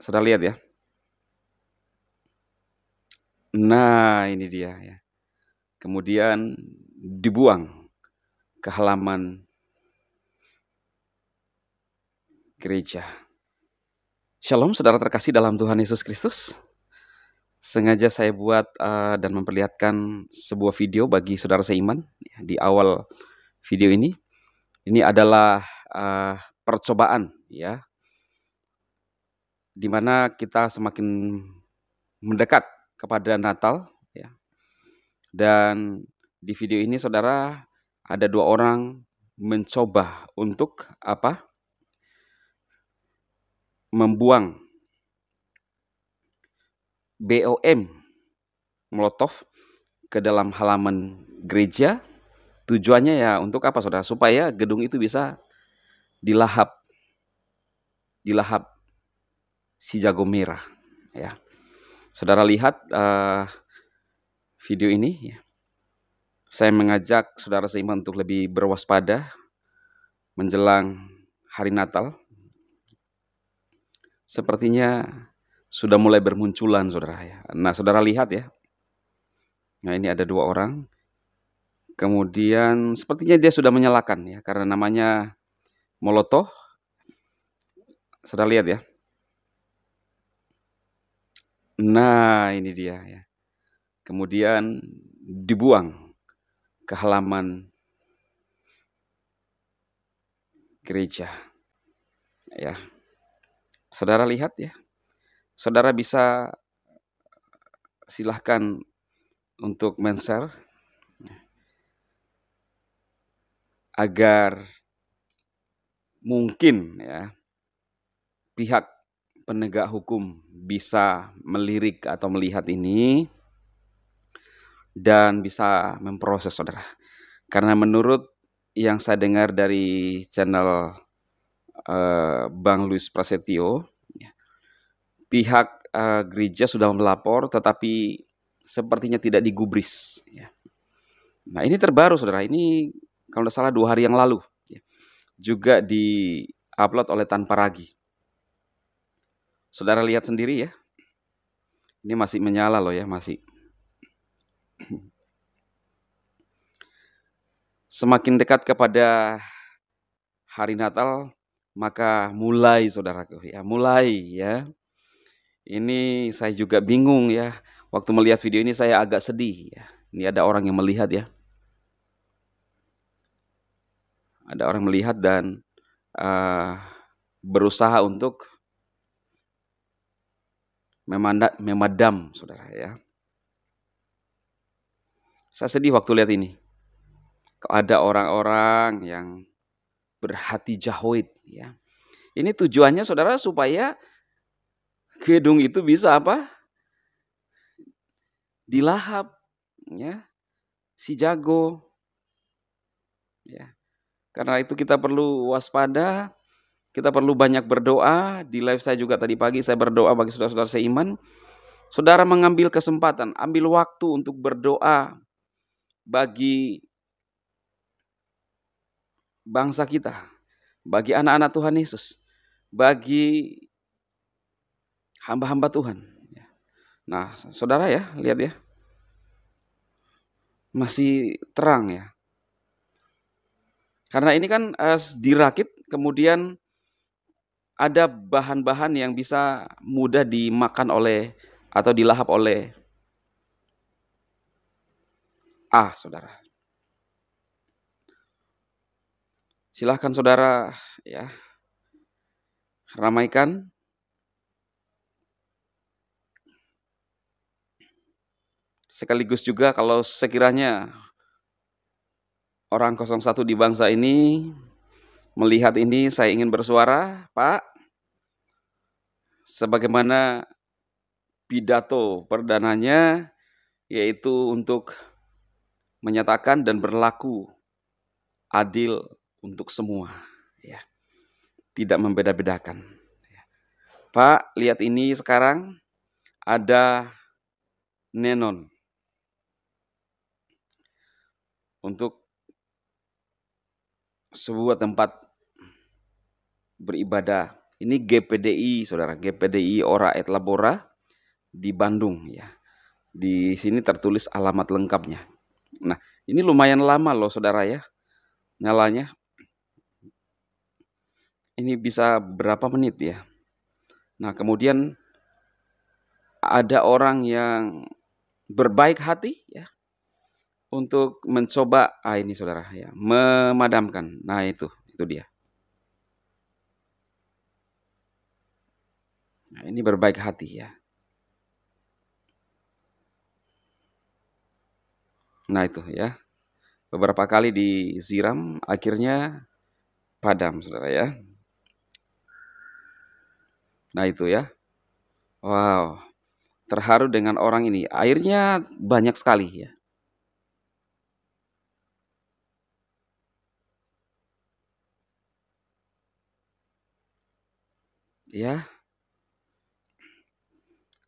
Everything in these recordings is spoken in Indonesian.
Sudah lihat ya. Nah, ini dia ya. Kemudian dibuang ke halaman gereja. Shalom saudara terkasih dalam Tuhan Yesus Kristus. Sengaja saya buat uh, dan memperlihatkan sebuah video bagi saudara seiman ya, di awal video ini. Ini adalah uh, percobaan ya di mana kita semakin mendekat kepada Natal ya. Dan di video ini saudara ada dua orang mencoba untuk apa? membuang BOM Molotov ke dalam halaman gereja. Tujuannya ya untuk apa Saudara? Supaya gedung itu bisa dilahap. Dilahap si jago merah ya. Saudara lihat uh, video ini ya. Saya mengajak saudara seiman untuk lebih berwaspada menjelang hari Natal. Sepertinya sudah mulai bermunculan saudara ya. Nah, saudara lihat ya. Nah, ini ada dua orang. Kemudian sepertinya dia sudah menyalakan ya karena namanya Molotov. Saudara lihat ya. Nah, ini dia ya. Kemudian dibuang ke halaman gereja. Ya. Saudara lihat ya. Saudara bisa silahkan untuk menser agar mungkin ya pihak penegak hukum bisa melirik atau melihat ini dan bisa memproses saudara. Karena menurut yang saya dengar dari channel uh, Bang Luis Prasetyo, ya, pihak uh, gereja sudah melapor tetapi sepertinya tidak digubris. Ya. Nah ini terbaru saudara, ini kalau tidak salah dua hari yang lalu ya. juga di upload oleh Tanpa Ragi. Saudara lihat sendiri ya. Ini masih menyala loh ya, masih. Semakin dekat kepada hari Natal, maka mulai saudaraku ya, mulai ya. Ini saya juga bingung ya. Waktu melihat video ini saya agak sedih ya. Ini ada orang yang melihat ya. Ada orang melihat dan uh, berusaha untuk memandat, memadam, saudara ya. Saya sedih waktu lihat ini. Ada orang-orang yang berhati jahwid, ya. Ini tujuannya saudara supaya gedung itu bisa apa? Dilahap, ya. Si jago, ya. Karena itu kita perlu waspada kita perlu banyak berdoa. Di live saya juga tadi pagi saya berdoa bagi saudara-saudara seiman. Saudara mengambil kesempatan, ambil waktu untuk berdoa bagi bangsa kita, bagi anak-anak Tuhan Yesus, bagi hamba-hamba Tuhan. Nah, saudara ya, lihat ya. Masih terang ya. Karena ini kan eh, dirakit kemudian ada bahan-bahan yang bisa mudah dimakan oleh atau dilahap oleh ah, saudara. Silahkan saudara ya ramaikan sekaligus juga kalau sekiranya orang 01 di bangsa ini Melihat ini saya ingin bersuara, Pak. Sebagaimana pidato perdananya yaitu untuk menyatakan dan berlaku adil untuk semua, ya. Tidak membeda-bedakan. Ya. Pak, lihat ini sekarang ada nenon untuk sebuah tempat beribadah. Ini GPDI, saudara, GPDI Ora et Labora di Bandung ya. Di sini tertulis alamat lengkapnya. Nah, ini lumayan lama loh saudara ya nyalanya. Ini bisa berapa menit ya. Nah, kemudian ada orang yang berbaik hati ya untuk mencoba ah ini saudara ya memadamkan. Nah, itu itu dia. Nah, ini berbaik hati ya. Nah itu ya. Beberapa kali disiram akhirnya padam saudara ya. Nah itu ya. Wow. Terharu dengan orang ini. Airnya banyak sekali ya. Ya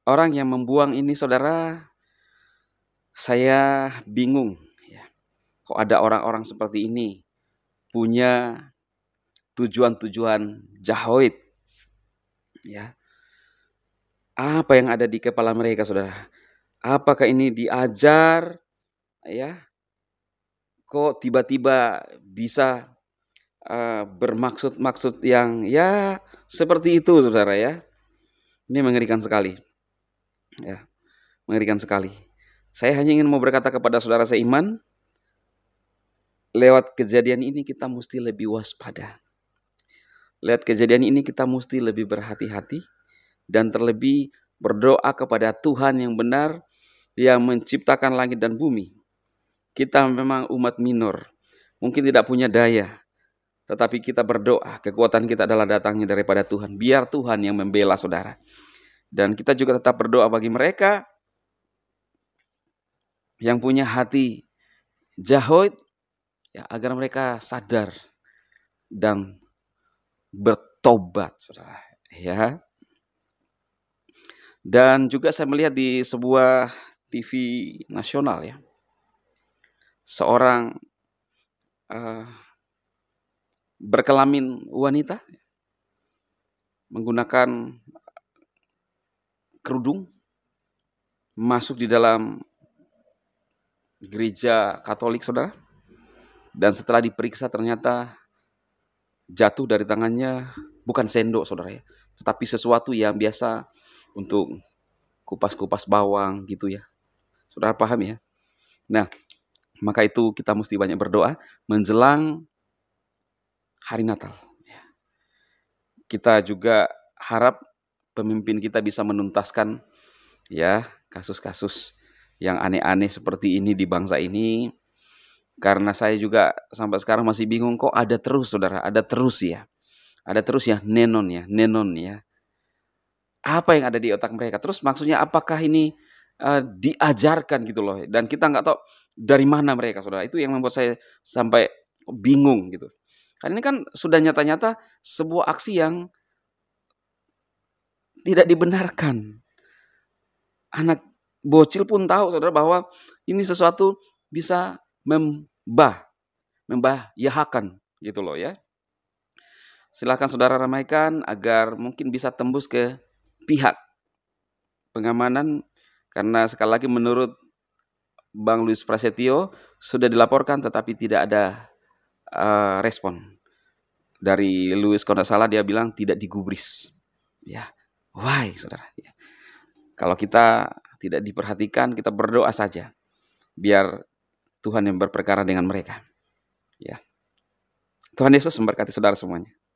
orang yang membuang ini saudara saya bingung ya. Kok ada orang-orang seperti ini punya tujuan-tujuan jahoid ya. Apa yang ada di kepala mereka saudara? Apakah ini diajar ya? Kok tiba-tiba bisa uh, bermaksud-maksud yang ya seperti itu saudara ya. Ini mengerikan sekali. Ya, mengerikan sekali. Saya hanya ingin mau berkata kepada saudara seiman, lewat kejadian ini kita mesti lebih waspada. Lihat kejadian ini kita mesti lebih berhati-hati dan terlebih berdoa kepada Tuhan yang benar yang menciptakan langit dan bumi. Kita memang umat minor, mungkin tidak punya daya, tetapi kita berdoa, kekuatan kita adalah datangnya daripada Tuhan. Biar Tuhan yang membela saudara. Dan kita juga tetap berdoa bagi mereka yang punya hati jahoid ya, agar mereka sadar dan bertobat, saudara. Ya. Dan juga saya melihat di sebuah TV nasional ya, seorang uh, berkelamin wanita menggunakan kerudung masuk di dalam gereja Katolik, saudara. Dan setelah diperiksa ternyata jatuh dari tangannya bukan sendok, saudara ya, tetapi sesuatu yang biasa untuk kupas-kupas bawang gitu ya. Saudara paham ya? Nah, maka itu kita mesti banyak berdoa menjelang hari Natal. Ya. Kita juga harap pemimpin kita bisa menuntaskan ya kasus-kasus yang aneh-aneh seperti ini di bangsa ini. Karena saya juga sampai sekarang masih bingung kok ada terus saudara, ada terus ya. Ada terus ya nenon ya, nenon ya. Apa yang ada di otak mereka? Terus maksudnya apakah ini uh, diajarkan gitu loh dan kita nggak tahu dari mana mereka saudara. Itu yang membuat saya sampai bingung gitu. Karena ini kan sudah nyata-nyata sebuah aksi yang tidak dibenarkan. Anak bocil pun tahu saudara bahwa ini sesuatu bisa membah, membah yahakan gitu loh ya. Silahkan saudara ramaikan agar mungkin bisa tembus ke pihak pengamanan karena sekali lagi menurut Bang Luis Prasetyo sudah dilaporkan tetapi tidak ada uh, respon dari Luis kalau salah dia bilang tidak digubris ya Why, saudara? Ya. Kalau kita tidak diperhatikan, kita berdoa saja. Biar Tuhan yang berperkara dengan mereka. Ya. Tuhan Yesus memberkati saudara semuanya.